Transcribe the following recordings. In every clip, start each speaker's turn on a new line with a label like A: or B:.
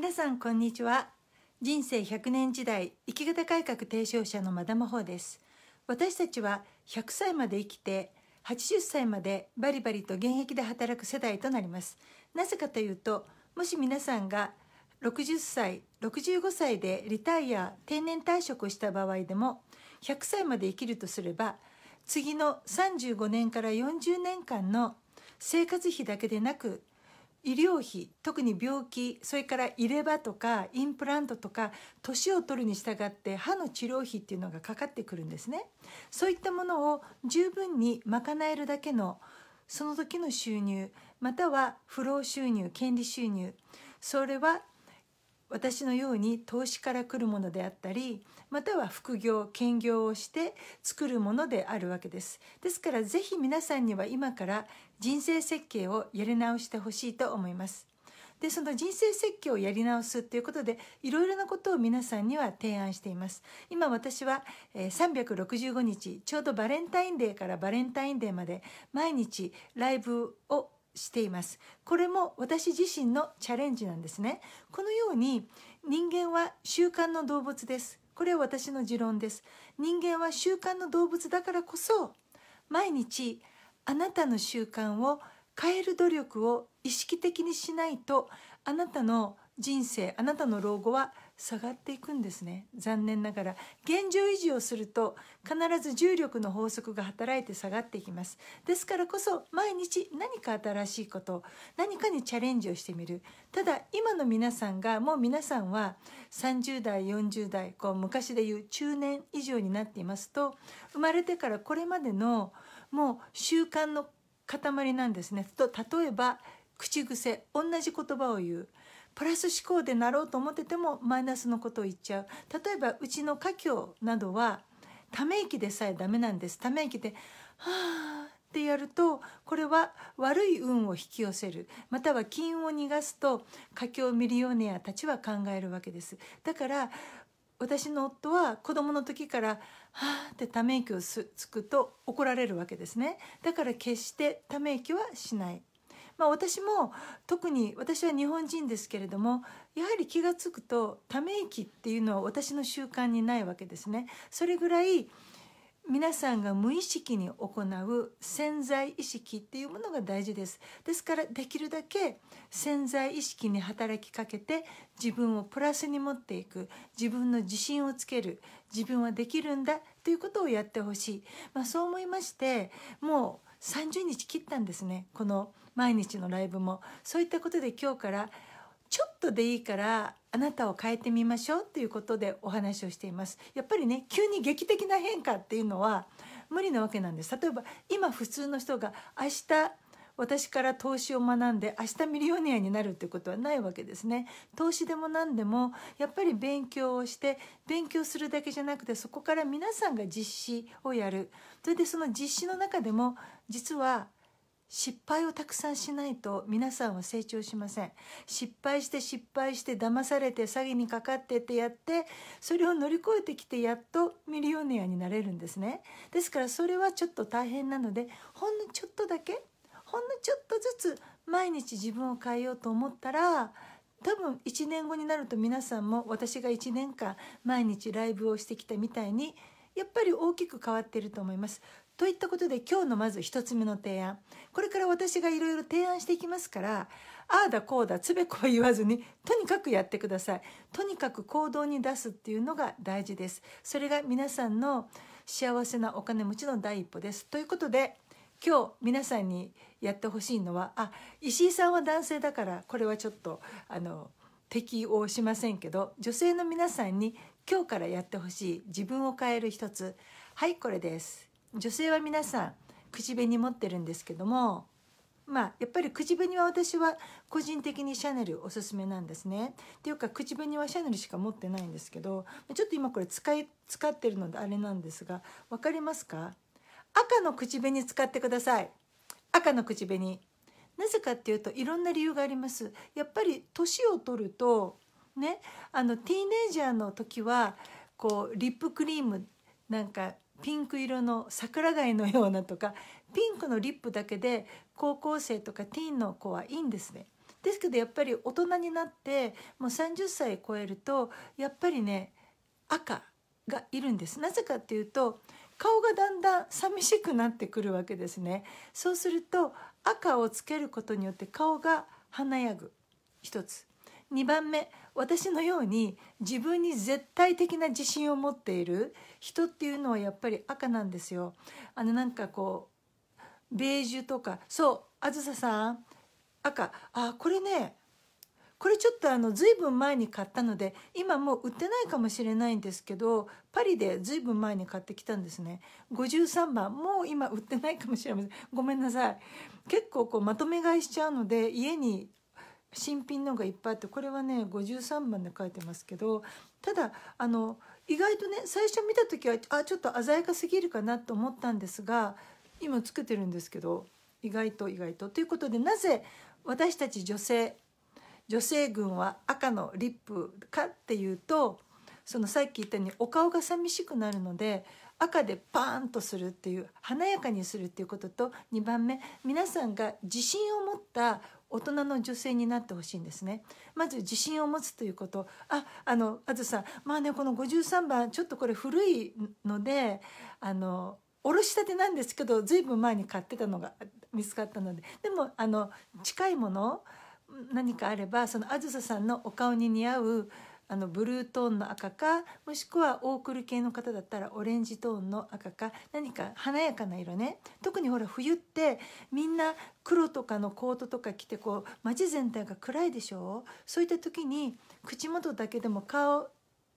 A: 皆さんこんにちは人生100年時代生き方改革提唱者のマダムホです私たちは100歳まで生きて80歳までバリバリと現役で働く世代となりますなぜかというともし皆さんが60歳65歳でリタイア定年退職をした場合でも100歳まで生きるとすれば次の35年から40年間の生活費だけでなく医療費特に病気それから入れ歯とかインプラントとか年を取るに従って歯の治療費っていうのがかかってくるんですねそういったものを十分に賄えるだけのその時の収入または不労収入権利収入それは私のように投資から来るものであったりまたは副業兼業をして作るものであるわけですですからぜひ皆さんには今から人生設計をやり直してほしいと思いますでその人生設計をやり直すということでいろいろなことを皆さんには提案しています今私は365日ちょうどバレンタインデーからバレンタインデーまで毎日ライブをしていますこれも私自身のチャレンジなんですねこのように人間は習慣の動物ですこれは私の持論です人間は習慣の動物だからこそ毎日あなたの習慣を変える努力を意識的にしないとあなたの人生あなたの老後は下がっていくんですね残念ながら現状維持をすると必ず重力の法則が働いて下がっていきますですからこそ毎日何か新しいこと何かにチャレンジをしてみるただ今の皆さんがもう皆さんは30代40代こう昔でいう中年以上になっていますと生まれてからこれまでのもう習慣の塊なんですねと例えば口癖同じ言葉を言うプラス思考でなろうと思っててもマイナスのことを言っちゃう例えばうちの家教などはため息でさえダメなんですため息で「はあ」ってやるとこれは悪い運を引き寄せるまたは金運を逃がすと家境ミリオネアたちは考えるわけですだから私の夫は子供の時から「はあ」ってため息をつくと怒られるわけですねだから決してため息はしないまあ、私も特に私は日本人ですけれどもやはり気が付くとため息っていうのは私の習慣にないわけですね。それぐらい皆さんが無意識に行う潜在意識っていうものが大事ですですからできるだけ潜在意識に働きかけて自分をプラスに持っていく自分の自信をつける自分はできるんだということをやってほしい、まあ、そう思いましてもう30日切ったんですねこの毎日のライブもそういったことで今日からちょっとでいいからあなたを変えてみましょうということでお話をしていますやっぱりね急に劇的な変化っていうのは無理なわけなんです例えば今普通の人が明日私から投資を学んで明日ミリオネアになるということはないわけですね投資でも何でもやっぱり勉強をして勉強するだけじゃなくてそこから皆さんが実施をやるそれでその実施の中でも実は失敗をたくさんしないと皆さんは成長しません失敗して失敗して騙されて詐欺にかかってってやってそれを乗り越えてきてやっとミリオネアになれるんですねですからそれはちょっと大変なのでほんのちょっとだけほんのちょっとずつ毎日自分を変えようと思ったら多分1年後になると皆さんも私が1年間毎日ライブをしてきたみたいにやっぱり大きく変わっていると思いますといったことで今日のまず一つ目の提案これから私がいろいろ提案していきますからああだこうだつべこは言わずにとにかくやってくださいとにかく行動に出すっていうのが大事ですそれが皆さんの幸せなお金持ちの第一歩ですということで今日皆さんにやってほしいのはあ石井さんは男性だからこれはちょっとあの適応しませんけど女性の皆さんに今日からやってほしい自分を変える一つはいこれです女性は皆さん口紅持ってるんですけどもまあやっぱり口紅は私は個人的にシャネルおすすめなんですね。っていうか口紅はシャネルしか持ってないんですけどちょっと今これ使い使ってるのであれなんですが分かりますか赤の口紅使ってください赤の口紅なぜかっていうといろんな理由がありますやっぱり年を取るとねあのティーネイジャーの時はこうリップクリームなんかピンク色の桜貝のようなとかピンクのリップだけで高校生とかティーンの子はいいんですね。ですけどやっぱり大人になってもう30歳超えるとやっぱりね赤がいるんですなぜかっていうと顔がだんだん寂しくなってくるわけですねそうすると赤をつけることによって顔が華やぐ一つ2番目私のように自分に絶対的な自信を持っている人っていうのはやっぱり赤なんですよ。あのなんかこうベージュとかそうあずささん赤あこれねこれちょっとあの随分前に買ったので今もう売ってないかもしれないんですけどパリで随分前に買ってきたんですね53番もう今売ってないかもしれませんごめんなさい結構こうまとめ買いしちゃうので家に新品のがいっぱいあってこれはね53番で書いてますけどただあの意外とね最初見た時はあちょっと鮮やかすぎるかなと思ったんですが今つけてるんですけど意外と意外と。ということでなぜ私たち女性女性群は赤のリップかっていうとそのさっき言ったようにお顔が寂しくなるので赤でパーンとするっていう華やかにするっていうことと2番目皆さんが自信を持った大人の女性になってほしいんですねまず自信を持つということああのあずさんまあねこの53番ちょっとこれ古いのであのおろしたてなんですけど随分前に買ってたのが見つかったのででもあの近いもの何かあればそのあずささんのお顔に似合うあのブルートーンの赤かもしくはオークル系の方だったらオレンジトーンの赤か何か華やかな色ね特にほら冬ってみんな黒とかのコートとか着てこう街全体が暗いでしょそういった時に口元だけでも顔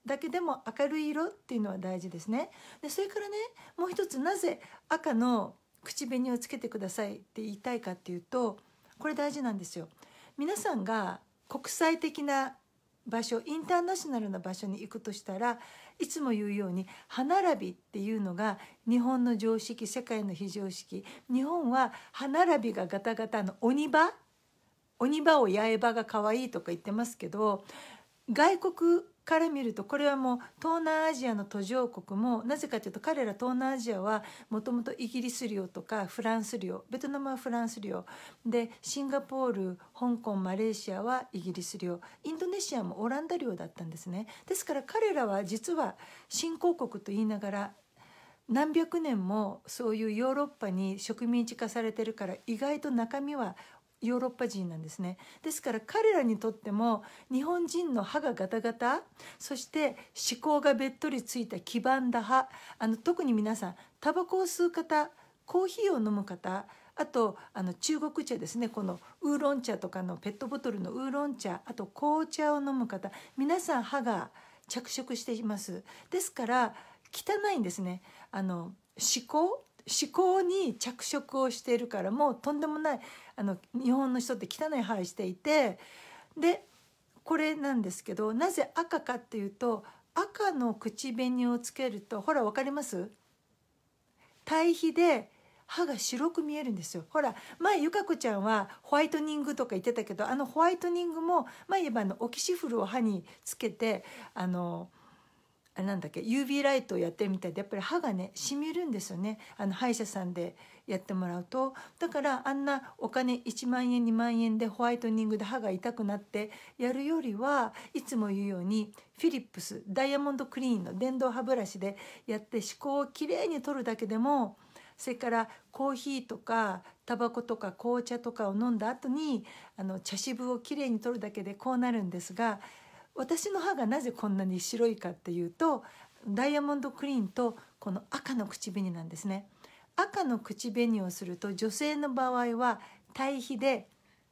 A: だけでも明るい色っていうのは大事ですね。でそれからねもう一つなぜ赤の口紅をつけてくださいって言いたいかっていうとこれ大事なんですよ。皆さんが国際的な場所インターナショナルな場所に行くとしたらいつも言うように歯並びっていうのが日本の常識世界の非常識日本は歯並びがガタガタの鬼場鬼場を八重歯が可愛いとか言ってますけど外国から見るとこれはもう東南アジアの途上国もなぜかというと彼ら東南アジアはもともとイギリス領とかフランス領ベトナムはフランス領でシンガポール香港マレーシアはイギリス領インドネシアもオランダ領だったんですねですから彼らは実は新興国と言いながら何百年もそういうヨーロッパに植民地化されてるから意外と中身はヨーロッパ人なんですねですから彼らにとっても日本人の歯がガタガタそして思考がべっとりついた黄ばんだ歯あの特に皆さんタバコを吸う方コーヒーを飲む方あとあの中国茶ですねこのウーロン茶とかのペットボトルのウーロン茶あと紅茶を飲む方皆さん歯が着色していますですから汚いんですねあの思考思考に着色をしているからもうとんでもないあの日本の人って汚い歯をしていてでこれなんですけどなぜ赤かっていうと赤の口紅をつけるとほら分かります対比で歯が白く見えるんですよほら前ゆか子ちゃんはホワイトニングとか言ってたけどあのホワイトニングも前言えばあのオキシフルを歯につけてあのあれなんだっけ UV ライトをやってるみたいでやっぱり歯がねしみるんですよねあの歯医者さんでやってもらうとだからあんなお金1万円2万円でホワイトニングで歯が痛くなってやるよりはいつも言うようにフィリップスダイヤモンドクリーンの電動歯ブラシでやって歯垢をきれいに取るだけでもそれからコーヒーとかタバコとか紅茶とかを飲んだ後にあの茶渋をきれいに取るだけでこうなるんですが私の歯がなぜこんなに白いかっていうとダイヤモンドクリーンとこの赤の唇なんですね。赤の口紅をすると女性の場合は対比で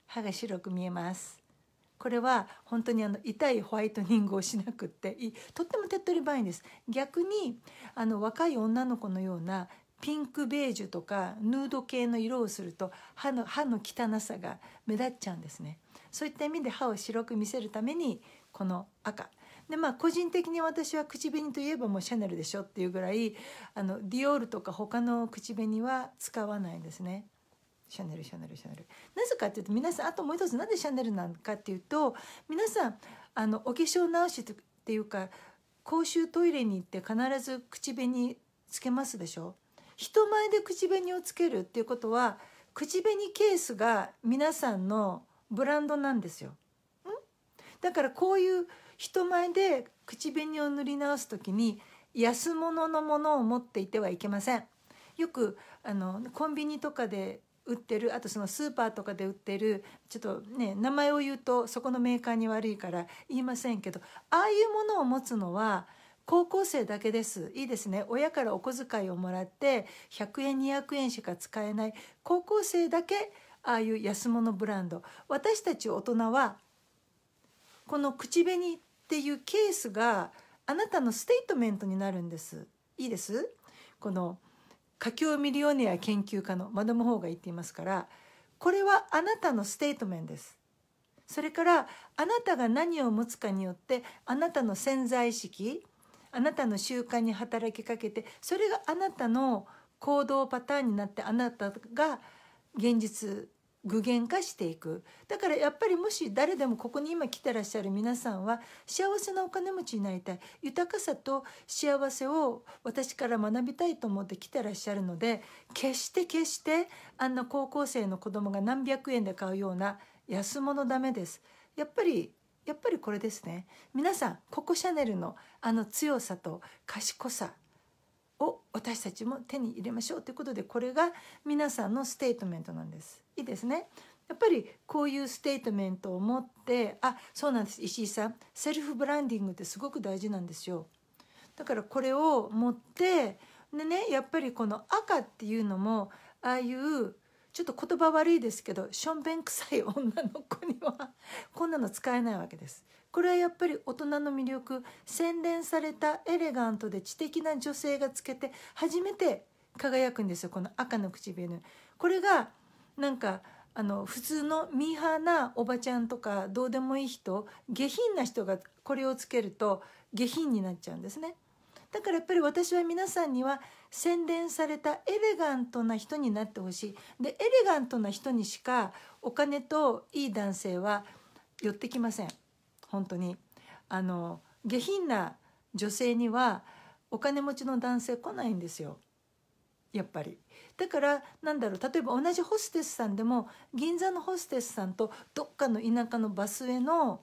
A: 歯が白く見えますこれは本当にあの痛いホワイトニングをしなくってとっても手っ取り早いんです逆にあの若い女の子のようなピンクベージュとかヌード系の色をすると歯の歯の汚さが目立っちゃうんですねそういった意味で歯を白く見せるためにこの赤でまあ個人的に私は口紅といえばもうシャネルでしょっていうぐらいあのディオールとか他の口紅は使わないんですね。シャネルシャネルシャネルなぜかっていうと皆さんあともう一つ何でシャネルなのかっていうと皆さんあのお化粧直しっていうか公衆トイレに行って必ず口紅つけますでしょ人前で口紅をつけるっていうことは口紅ケースが皆さんのブランドなんですよ。んだからこういう人前で口紅を塗り直す時に安物のものを持っていてはいけません。よくあのコンビニとかで売ってるあとそのスーパーとかで売ってるちょっとね名前を言うとそこのメーカーに悪いから言いませんけどああいうものを持つのは高校生だけですいいですね親からお小遣いをもらって100円200円しか使えない高校生だけああいう安物ブランド私たち大人はこの口紅っていうケースがあなたのステートメントになるんですいいですこの佳境ミリオネア研究家のマダム・ホーが言っていますからこれはあなたのステートメントですそれからあなたが何を持つかによってあなたの潜在意識あなたの習慣に働きかけてそれがあなたの行動パターンになってあなたが現実具現化していくだからやっぱりもし誰でもここに今来てらっしゃる皆さんは幸せなお金持ちになりたい豊かさと幸せを私から学びたいと思って来てらっしゃるので決して決してあんな高校生の子供が何百円で買うような安物ダメです。やっぱりやっぱりこれですね皆さんココシャネルのあの強さと賢さを私たちも手に入れましょうということでこれが皆さんのステートメントなんです。いいですねやっぱりこういうステートメントを持ってあそうなんです石井さんセルフブランディングってすごく大事なんですよ。だからこれを持ってでねやっぱりこの赤っていうのもああいうちょっと言葉悪いですけどしょんべん臭い女の子にはこんなの使えないわけです。これはやっぱり大人の魅力洗練されたエレガントで知的な女性がつけて初めて輝くんですよこの赤の唇これがなんかあの普通のミーハーなおばちゃんとかどうでもいい人下品な人がこれをつけると下品になっちゃうんですねだからやっぱり私は皆さんには洗練されたエレガントな人になってほしいでエレガントな人にしかお金といい男性は寄ってきません本当にあの下品な女性にはお金持ちの男性来ないんですよやっぱりだからなんだろう例えば同じホステスさんでも銀座のホステスさんとどっかの田舎のバスへの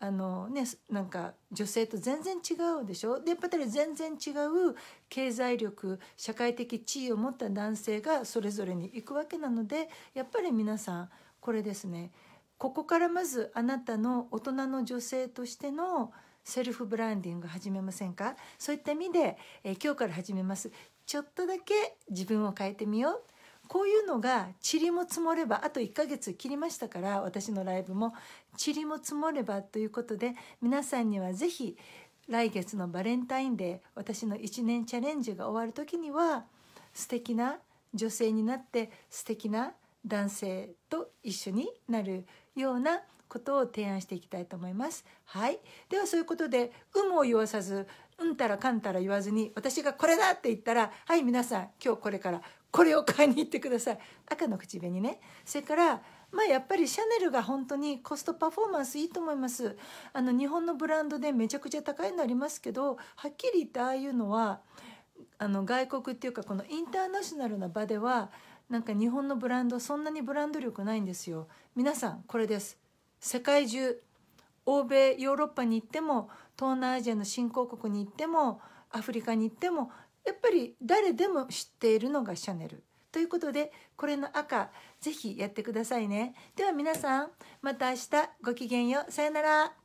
A: あのねなんか女性と全然違うでしょでやっぱり全然違う経済力社会的地位を持った男性がそれぞれに行くわけなのでやっぱり皆さんこれですねここからまずあなたの大人の女性としてのセルフブランディング始めませんかそういった意味で、えー、今日から始めますちょっとだけ自分を変えてみようこういうのが塵も積もればあと1ヶ月切りましたから私のライブも塵も積もればということで皆さんには是非来月のバレンタインデー私の1年チャレンジが終わる時には素敵な女性になって素敵な男性と一緒になるようなことを提案していきたいと思います。はい、ではそういうことで有無を言わさずうんたらかんたら言わずに私がこれだって言ったらはい皆さん今日これからこれを買いに行ってください赤の口紅ねそれからまあやっぱりシャネルが本当にコストパフォーマンスいいと思いますあの日本のブランドでめちゃくちゃ高いのありますけどはっきり言ったああいうのはあの外国っていうかこのインターナショナルな場ではなんか日本のブランドそんなにブランド力ないんですよ皆さんこれです世界中欧米ヨーロッパに行っても東南アジアの新興国に行ってもアフリカに行ってもやっぱり誰でも知っているのがシャネルということでこれの赤ぜひやってくださいねでは皆さんまた明日ごきげんようさよなら